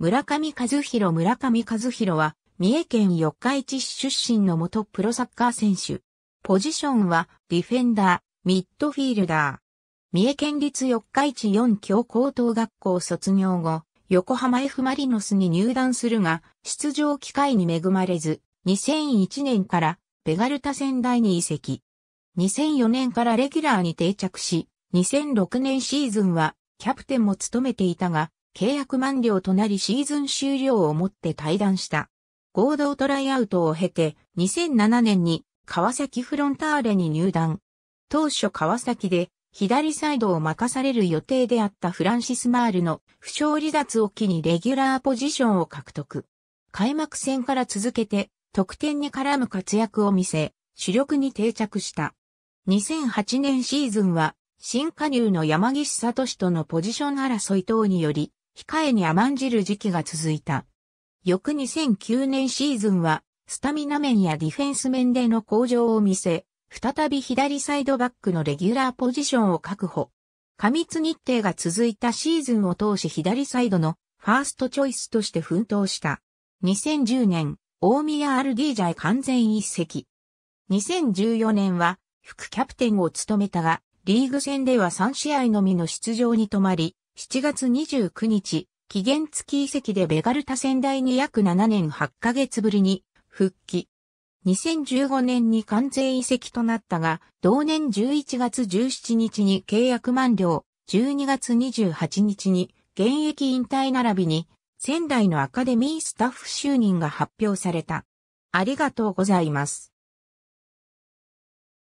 村上和弘村上和弘は、三重県四日市市出身の元プロサッカー選手。ポジションは、ディフェンダー、ミッドフィールダー。三重県立四日市四教高等学校卒業後、横浜 F マリノスに入団するが、出場機会に恵まれず、2001年からベガルタ仙台に移籍。2004年からレギュラーに定着し、2006年シーズンはキャプテンも務めていたが、契約満了となりシーズン終了をもって退団した。合同トライアウトを経て2007年に川崎フロンターレに入団。当初川崎で左サイドを任される予定であったフランシス・マールの負傷離脱を機にレギュラーポジションを獲得。開幕戦から続けて得点に絡む活躍を見せ、主力に定着した。2008年シーズンは新加入の山岸聡とのポジション争い等により控えに甘んじる時期が続いた。翌2009年シーズンは、スタミナ面やディフェンス面での向上を見せ、再び左サイドバックのレギュラーポジションを確保。過密日程が続いたシーズンを通し左サイドのファーストチョイスとして奮闘した。2010年、大宮アルディージャへ完全一席。2014年は副キャプテンを務めたが、リーグ戦では3試合のみの出場に止まり、7月29日、期限付き移籍でベガルタ仙台に約7年8ヶ月ぶりに復帰。2015年に完全移籍となったが、同年11月17日に契約満了、12月28日に現役引退並びに仙台のアカデミースタッフ就任が発表された。ありがとうございます。